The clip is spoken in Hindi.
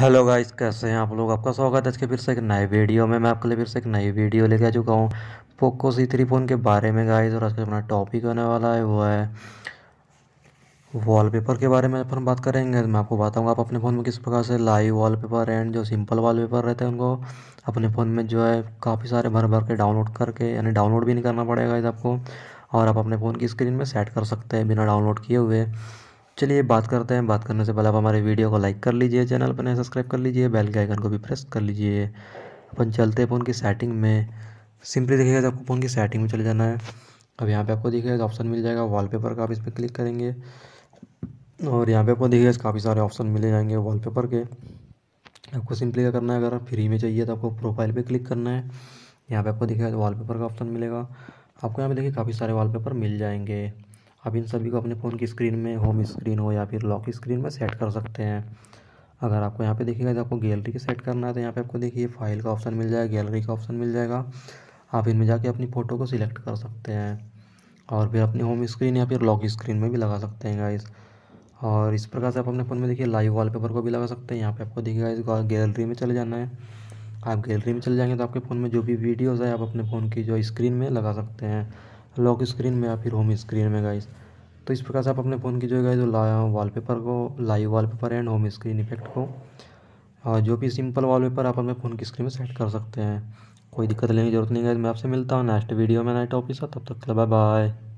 हेलो गाइस कैसे हैं आप लोग आपका स्वागत है आज के फिर से एक नए वीडियो में मैं आपके लिए फिर से एक नई वीडियो लेके आ चुका हूँ पोको सी थ्री फ़ोन के बारे में गाइस और आज का अपना टॉपिक होने वाला है वो है वॉलपेपर के बारे में अपन बात करेंगे तो मैं आपको बताऊँगा आप अपने फ़ोन में किस प्रकार से लाइव वाल एंड जो सिंपल वाल रहते हैं उनको अपने फ़ोन में जो है काफ़ी सारे भर भर के डाउनलोड करके यानी डाउनलोड भी नहीं करना पड़ेगा इस आपको और आप अपने फ़ोन की स्क्रीन में सेट कर सकते हैं बिना डाउनलोड किए हुए चलिए बात करते हैं बात करने से पहले आप हमारे वीडियो को लाइक कर लीजिए चैनल पर सब्सक्राइब कर लीजिए बेल के आइकन को भी प्रेस कर लीजिए अपन चलते हैं फ़ोन की सेटिंग में सिंपली देखिएगा तो आपको फ़ोन की सेटिंग में चले जाना है अब यहाँ पे आपको दिखेगा ऑप्शन मिल जाएगा वॉलपेपर का आप इस पर क्लिक करेंगे और यहाँ पे आपको दिखेगा काफ़ी सारे ऑप्शन मिले जाएंगे वॉलपेपर के आपको सिंपली क्या करना है अगर फ्री में चाहिए तो आपको प्रोफाइल पर क्लिक करना है यहाँ पर आपको दिखेगा पेपर का ऑप्शन मिलेगा आपको यहाँ पे देखिए काफ़ी सारे वाल मिल जाएंगे आप इन सभी को अपने फ़ोन की स्क्रीन में होम स्क्रीन हो या फिर लॉक स्क्रीन में सेट कर सकते हैं अगर आपको यहाँ पे देखिएगा जब आपको गैलरी की सेट करना है तो यहाँ पे आपको देखिए फाइल का ऑप्शन मिल जाएगा गैलरी का ऑप्शन मिल जाएगा आप इनमें जाके अपनी फ़ोटो को सिलेक्ट कर सकते हैं और फिर अपनी होम स्क्रीन या फिर लॉक स्क्रीन में भी लगा सकते हैं गाइस और इस प्रकार से आप अपने फ़ोन में देखिए लाइव वॉलपेपर को भी लगा सकते हैं यहाँ पे आपको देखिएगा इस गैलरी में चले जाना है आप गैलरी में चले जाएंगे तो आपके फ़ोन में जो भी वीडियोज़ है आप अपने फ़ोन की जो स्क्रीन में लगा सकते हैं लॉक स्क्रीन में या फिर होम स्क्रीन में गाइस तो इस प्रकार से आप अपने फ़ोन की जो है गाइस वो वॉलपेपर को live wallpaper and home screen effect को और जो भी सिंपल वॉलपेपर आप अपने फ़ोन की स्क्रीन में सेट कर सकते हैं कोई दिक्कत लेने की जरूरत नहीं गाइस मैं आपसे मिलता हूँ नेक्स्ट वीडियो में नए ऑफिस तब तक बाय बाय